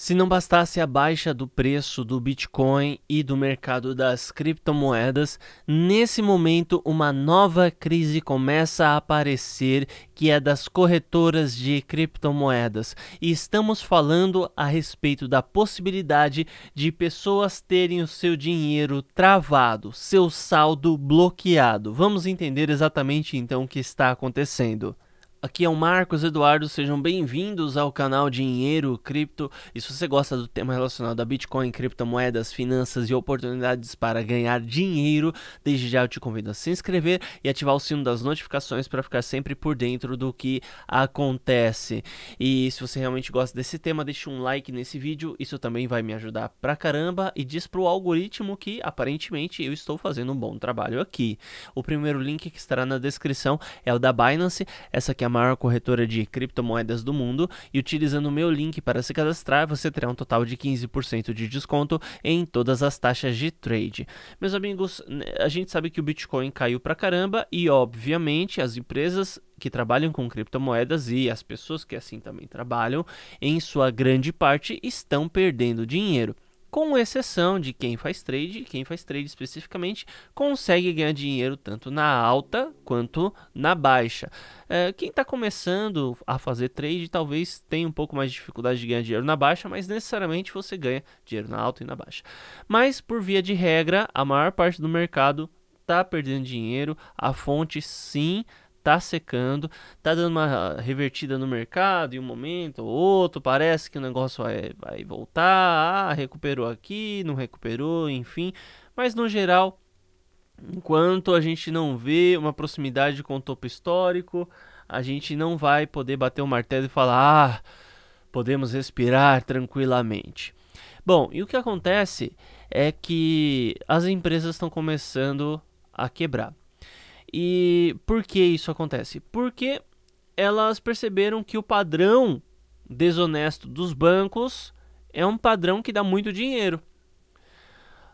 Se não bastasse a baixa do preço do Bitcoin e do mercado das criptomoedas, nesse momento uma nova crise começa a aparecer, que é das corretoras de criptomoedas. E estamos falando a respeito da possibilidade de pessoas terem o seu dinheiro travado, seu saldo bloqueado. Vamos entender exatamente então o que está acontecendo. Aqui é o Marcos Eduardo, sejam bem-vindos ao canal Dinheiro Cripto. E se você gosta do tema relacionado a Bitcoin, criptomoedas, finanças e oportunidades para ganhar dinheiro, desde já eu te convido a se inscrever e ativar o sino das notificações para ficar sempre por dentro do que acontece. E se você realmente gosta desse tema, deixe um like nesse vídeo, isso também vai me ajudar pra caramba e diz pro algoritmo que aparentemente eu estou fazendo um bom trabalho aqui. O primeiro link que estará na descrição é o da Binance, essa aqui é a maior corretora de criptomoedas do mundo, e utilizando o meu link para se cadastrar, você terá um total de 15% de desconto em todas as taxas de trade. Meus amigos, a gente sabe que o Bitcoin caiu pra caramba e, obviamente, as empresas que trabalham com criptomoedas e as pessoas que assim também trabalham, em sua grande parte, estão perdendo dinheiro com exceção de quem faz trade, quem faz trade especificamente consegue ganhar dinheiro tanto na alta quanto na baixa. É, quem está começando a fazer trade talvez tenha um pouco mais de dificuldade de ganhar dinheiro na baixa, mas necessariamente você ganha dinheiro na alta e na baixa. Mas por via de regra, a maior parte do mercado está perdendo dinheiro, a fonte sim tá secando, tá dando uma revertida no mercado em um momento ou outro, parece que o negócio vai, vai voltar, ah, recuperou aqui, não recuperou, enfim. Mas no geral, enquanto a gente não vê uma proximidade com o topo histórico, a gente não vai poder bater o martelo e falar, ah, podemos respirar tranquilamente. Bom, e o que acontece é que as empresas estão começando a quebrar. E por que isso acontece? Porque elas perceberam que o padrão desonesto dos bancos é um padrão que dá muito dinheiro.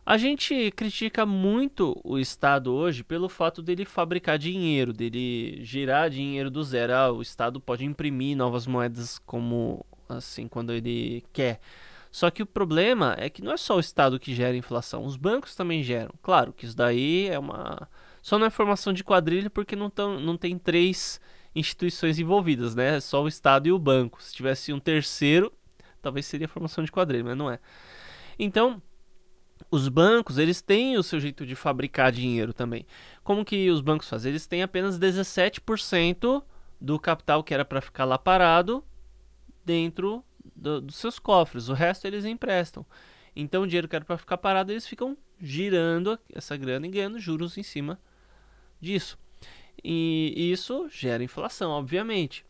A gente critica muito o Estado hoje pelo fato dele fabricar dinheiro, dele gerar dinheiro do zero. Ah, o Estado pode imprimir novas moedas como assim quando ele quer. Só que o problema é que não é só o Estado que gera inflação, os bancos também geram. Claro que isso daí é uma só não é formação de quadrilha porque não, tão, não tem três instituições envolvidas, né? É só o Estado e o banco. Se tivesse um terceiro, talvez seria formação de quadrilha, mas não é. Então, os bancos, eles têm o seu jeito de fabricar dinheiro também. Como que os bancos fazem? Eles têm apenas 17% do capital que era para ficar lá parado dentro do, dos seus cofres. O resto eles emprestam. Então, o dinheiro que era para ficar parado, eles ficam girando essa grana e ganhando juros em cima disso. E isso gera inflação, obviamente.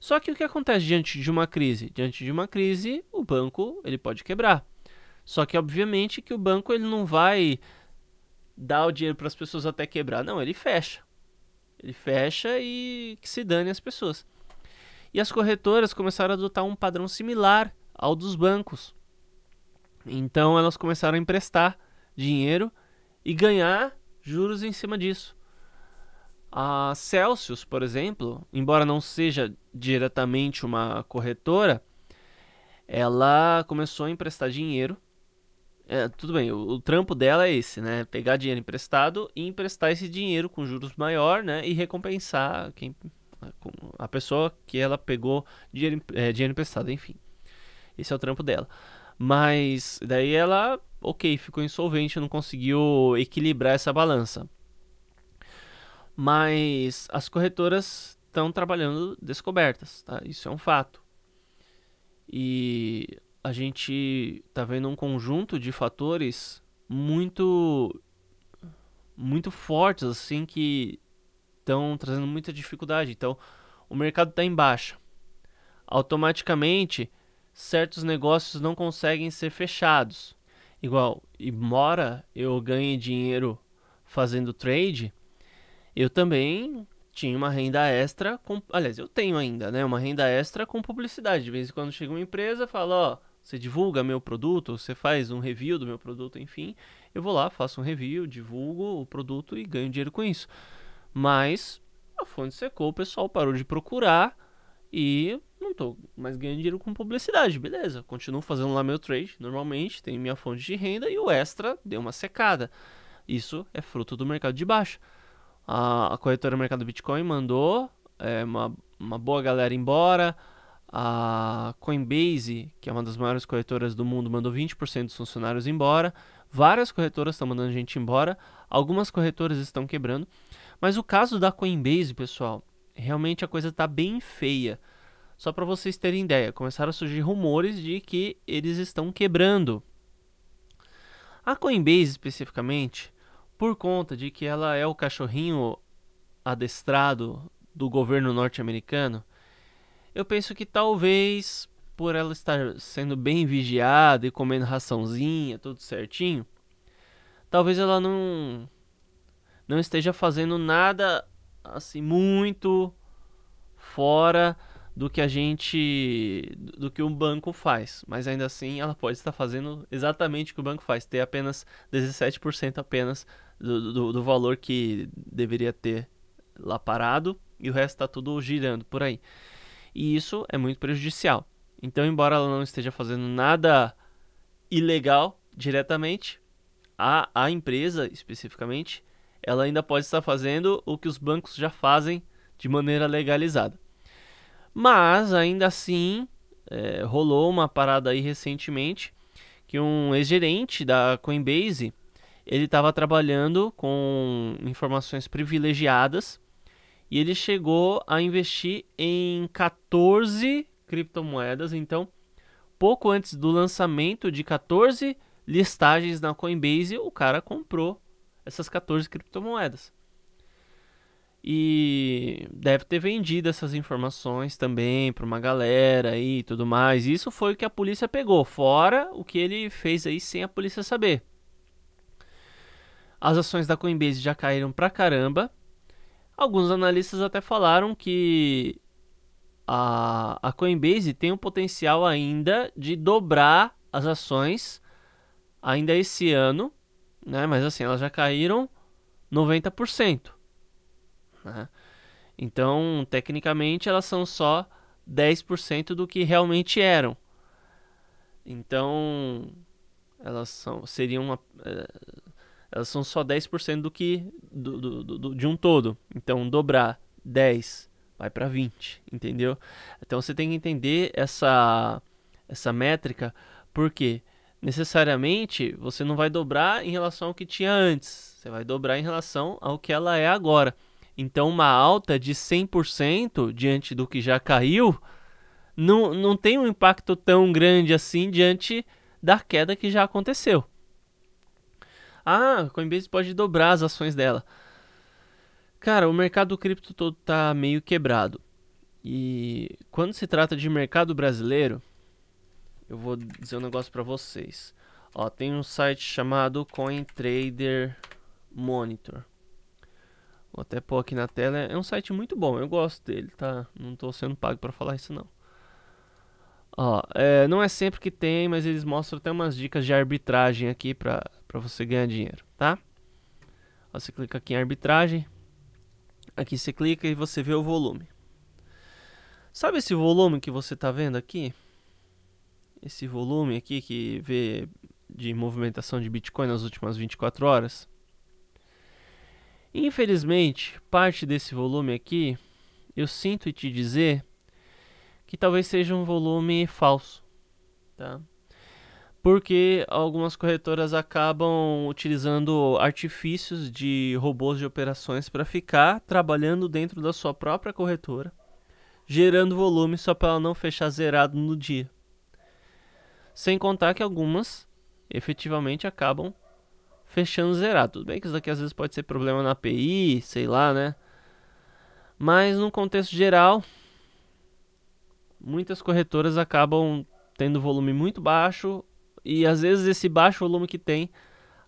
Só que o que acontece diante de uma crise? Diante de uma crise, o banco ele pode quebrar. Só que obviamente que o banco ele não vai dar o dinheiro para as pessoas até quebrar, não, ele fecha. Ele fecha e que se dane as pessoas. E as corretoras começaram a adotar um padrão similar ao dos bancos. Então elas começaram a emprestar dinheiro e ganhar juros em cima disso. A Celsius, por exemplo, embora não seja diretamente uma corretora, ela começou a emprestar dinheiro. É, tudo bem, o, o, trampo dela é esse, né? Pegar dinheiro emprestado e emprestar esse dinheiro com juros maior, né? E recompensar quem, a pessoa que ela pegou dinheiro, é, dinheiro emprestado, enfim. Esse é o trampo dela. Mas daí ela, ok, ficou insolvente, não conseguiu equilibrar essa balança. Mas as corretoras estão trabalhando descobertas, tá? Isso é um fato. E a gente está vendo um conjunto de fatores muito muito fortes assim que estão trazendo muita dificuldade. Então, o mercado está em baixa. Automaticamente, certos negócios não conseguem ser fechados. Igual, embora eu ganhe dinheiro fazendo trade, eu também tinha uma renda extra com. Aliás, eu tenho ainda, né? Uma renda extra com publicidade. De vez em quando chega uma empresa fala, ó, você divulga meu produto, você faz um review do meu produto, enfim. Eu vou lá, faço um review, divulgo o produto e ganho dinheiro com isso. Mas a fonte secou, o pessoal parou de procurar e não estou mais ganhando dinheiro com publicidade, beleza. Continuo fazendo lá meu trade, normalmente, tenho minha fonte de renda e o extra deu uma secada. Isso é fruto do mercado de baixa a, a corretora Mercado Bitcoin mandou é, uma, uma boa galera embora. A Coinbase, que é uma das maiores corretoras do mundo, mandou 20% dos funcionários embora. Várias corretoras estão mandando gente embora. Algumas corretoras estão quebrando. Mas o caso da Coinbase, pessoal, realmente a coisa está bem feia. Só para vocês terem ideia, começaram a surgir rumores de que eles estão quebrando. A Coinbase, especificamente, por conta de que ela é o cachorrinho adestrado do governo norte-americano, eu penso que talvez por ela estar sendo bem vigiada e comendo raçãozinha, tudo certinho, talvez ela não não esteja fazendo nada assim muito fora do que a gente do que o banco faz, mas ainda assim ela pode estar fazendo exatamente o que o banco faz, ter apenas 17% apenas do, do, do, valor que deveria ter lá parado e o resto está tudo girando por aí. E isso é muito prejudicial. Então, embora ela não esteja fazendo nada ilegal diretamente, a, a empresa especificamente, ela ainda pode estar fazendo o que os bancos já fazem de maneira legalizada. Mas, ainda assim, é, rolou uma parada aí recentemente que um ex-gerente da Coinbase ele estava trabalhando com informações privilegiadas e ele chegou a investir em 14 criptomoedas. Então, pouco antes do lançamento de 14 listagens na Coinbase, o cara comprou essas 14 criptomoedas. E deve ter vendido essas informações também para uma galera aí e tudo mais. Isso foi o que a polícia pegou, fora o que ele fez aí sem a polícia saber. As ações da Coinbase já caíram pra caramba. Alguns analistas até falaram que a, a Coinbase tem o um potencial ainda de dobrar as ações ainda esse ano, né? Mas assim, elas já caíram 90%. Né? Então, tecnicamente, elas são só 10% do que realmente eram. Então, elas são, seriam uma, eh, elas são só 10% do que do, do, do, de um todo. Então, dobrar 10 vai para 20, entendeu? Então, você tem que entender essa essa métrica, porque necessariamente você não vai dobrar em relação ao que tinha antes. Você vai dobrar em relação ao que ela é agora. Então, uma alta de 100% diante do que já caiu não, não tem um impacto tão grande assim diante da queda que já aconteceu. Ah, a Coinbase pode dobrar as ações dela. Cara, o mercado cripto todo tá meio quebrado. E quando se trata de mercado brasileiro, eu vou dizer um negócio para vocês. Ó, tem um site chamado CoinTrader Monitor. Vou até pôr aqui na tela. É um site muito bom, eu gosto dele, tá? Não estou sendo pago para falar isso não. Ó, é, não é sempre que tem, mas eles mostram até umas dicas de arbitragem aqui para você ganhar dinheiro, tá? Ó, você clica aqui em arbitragem. Aqui você clica e você vê o volume. Sabe esse volume que você está vendo aqui? Esse volume aqui que vê de movimentação de Bitcoin nas últimas 24 horas? Infelizmente, parte desse volume aqui, eu sinto te dizer que talvez seja um volume falso, tá? Porque algumas corretoras acabam utilizando artifícios de robôs de operações para ficar trabalhando dentro da sua própria corretora, gerando volume só para ela não fechar zerado no dia. Sem contar que algumas efetivamente acabam fechando zerado. Tudo bem que isso daqui às vezes pode ser problema na API, sei lá, né? Mas no contexto geral, muitas corretoras acabam tendo volume muito baixo e às vezes esse baixo volume que tem,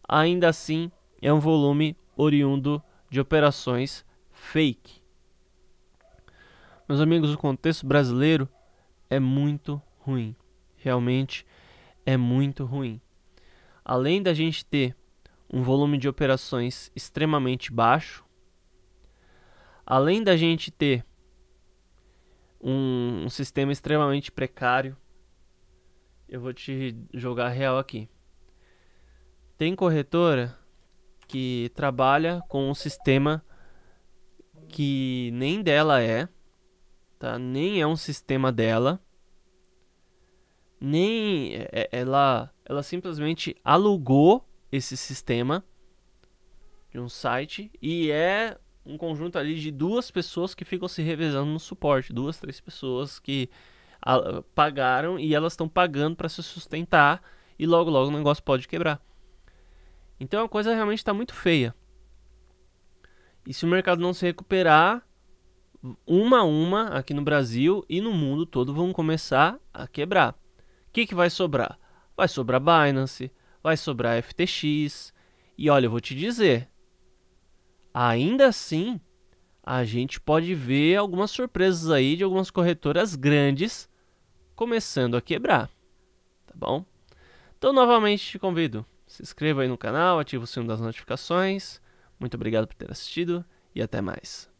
ainda assim, é um volume oriundo de operações fake. Meus amigos, o contexto brasileiro é muito ruim. Realmente é muito ruim. Além da gente ter um volume de operações extremamente baixo. Além da gente ter um, um sistema extremamente precário, eu vou te jogar real aqui. Tem corretora que trabalha com um sistema que nem dela é, tá? Nem é um sistema dela. Nem é, é, ela ela simplesmente alugou esse sistema de um site e é um conjunto ali de duas pessoas que ficam se revezando no suporte, duas, três pessoas que pagaram e elas estão pagando para se sustentar e logo logo o negócio pode quebrar. Então a coisa realmente está muito feia. E se o mercado não se recuperar, uma a uma aqui no Brasil e no mundo todo vão começar a quebrar. O que, que vai sobrar? Vai sobrar Binance, vai sobrar FTX. E olha, eu vou te dizer, ainda assim, a gente pode ver algumas surpresas aí de algumas corretoras grandes começando a quebrar, tá bom? Então, novamente, te convido, se inscreva aí no canal, ative o sino das notificações. Muito obrigado por ter assistido e até mais.